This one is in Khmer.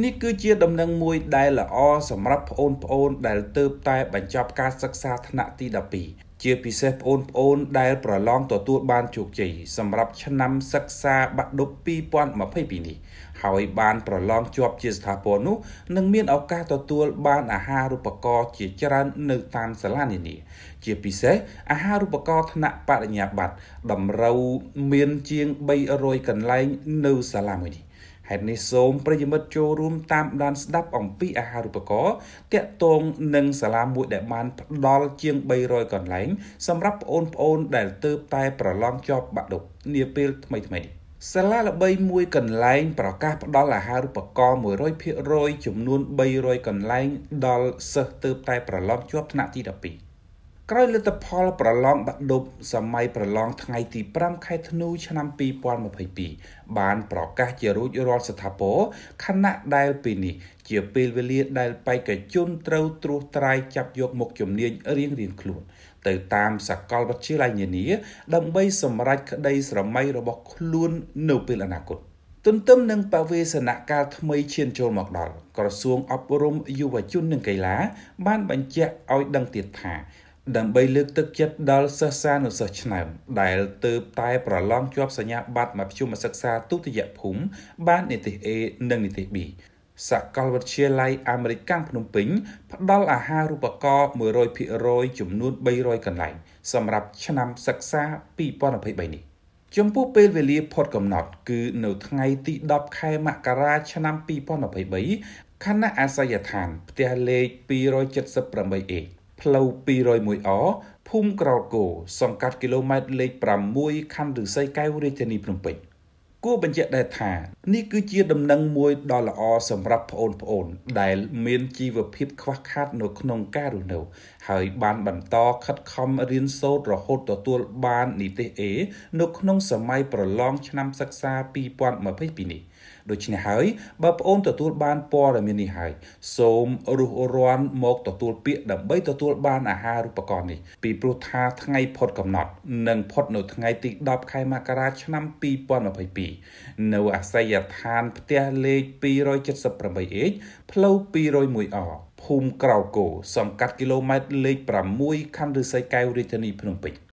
នេះគឺជាដំណឹងមួយដែលល្អសម្រាប់ប្អូនប្អូនដែលទើបតែបញ្ចប់ការសិក្សាថ្នាក់ទី12ជាពិសេសប្អូនប្អូនដែលប្រឡងទទួលបានជោគជ័យសម្រាប់ឆ្នាំសិក្សាបាក់ឌុប2022នេះហើយបានប្រឡងជាប់ជាស្ថាពរនោះនឹងមានឱកាសទទួលបានអាហារូបករណ៍ជាច្រើននៅតាមសាលានានាជាពិសេសអាហារូបករណ៍ថ្នាក់បរិញ្ញាបត្រតម្រូវមានជាង300កន្លែងនៅសាលាមួយនេះហេតុនេះសូមប្រិយមិត្តចូលរួម តាមដានស្ដាប់អំពីអាហារូបករណ៍តាក់ទងនឹងសាលាមួយ ដែលបានផ្ដល់ជាង300កន្លែងសម្រាប់បងប្អូនដែលទើបតែប្រឡងជាប់បាក់ឌុបនាពេលថ្មីៗនេះសាលាល្បី មួយកន្លែង ប្រកាស ផ្ដល់អាហារូបករណ៍100%ចំនួនកន្លែង ដល់សិស្សទើបតែប្រឡងជាប់ថ្នាក់ទី12ក្រោយលទ្ធផលប្រឡងបាក់ឌុបសម័យប្រឡងថ្ងៃទី5ខែធ្នូឆ្នាំ2022បានប្រកាសជារួចរាល់ស្ថាពរខណៈដែលពេលនេះ ជាពេលវេលាដែលបេក្ខជនត្រូវត្រួសត្រាយចាប់យកមុខជំនាញរៀងរៀងខ្លួនទៅតាមសាកលវិទ្យាល័យនានាដើម្បីសម្រេចក្តីស្រមៃរបស់ខ្លួននៅពេលអនាគតទន្ទឹមនឹងបវេសនកាលថ្មីឈានចូលមកដល់ ក្រសួងអប់រំយុវជននិងកីឡាបានបញ្ជាក់ឲ្យដឹងទៀតថាដើម្បីលើកទឹកចិត្តដល់សិស្សានុសិស្សឆ្នើមដែលទើបតែប្រឡងជាប់សញ្ញាបត្រមកភ្ជុំសិក្សាទុតិយភូមិបាននីតិ A និងនីតិ B សាកលវិទ្យាល័យអាមេរិកកាំងភ្នំពេញ ផ្ដល់អាហារូបករណ៍100%ចំនួន300កន្លែងសម្រាប់ឆ្នាំសិក្សា2023នេះចំពោះពេលវេលាផុតកំណត់គឺនៅថ្ងៃទី10ខែមករាឆ្នាំ2023ខណៈអាសយដ្ឋាន ផ្ទះលេខ 278A ផ្លូវ 201A ភូមិក្រោតគោសង្កាត់គីឡូម៉ែត្រលេខ6ខណ្ឌឫស្សីកែវរាជធានីភ្នំពេញ។គួរបញ្ជាក់ដែរថានេះគឺជាដំណឹងមួយដ៏ល្អសម្រាប់ប្អូនប្អូន ដែលមានជីវភាពខ្វះខាតនៅក្នុងការរស់នៅ ហើយបានបន្តខិតខំរៀនសូត្ររហូតទទួលបាននិទេស A នៅក្នុងសម័យប្រឡងឆ្នាំសិក្សា2022នេះដូច្នេះហើយបើប្អូនទទួលបានព័ត៌មាននេះហើយសូមរុះរាន់មកទទួលពាក្យដើម្បីទទួលបានអាហារូបករណ៍នេះ ពីព្រោះថាថ្ងៃផុតកំណត់និងផុតនៅថ្ងៃទី10ខែមករាឆ្នាំ2022នៅអាស័យដ្ឋាន ផ្ទះលេខ 278H ផ្លូវ 201R ភូមិក្រោកគោសង្កាត់គីឡូម៉ែត្រលេខ6ខណ្ឌឫស្សីកែវរាជធានីភ្នំពេញ។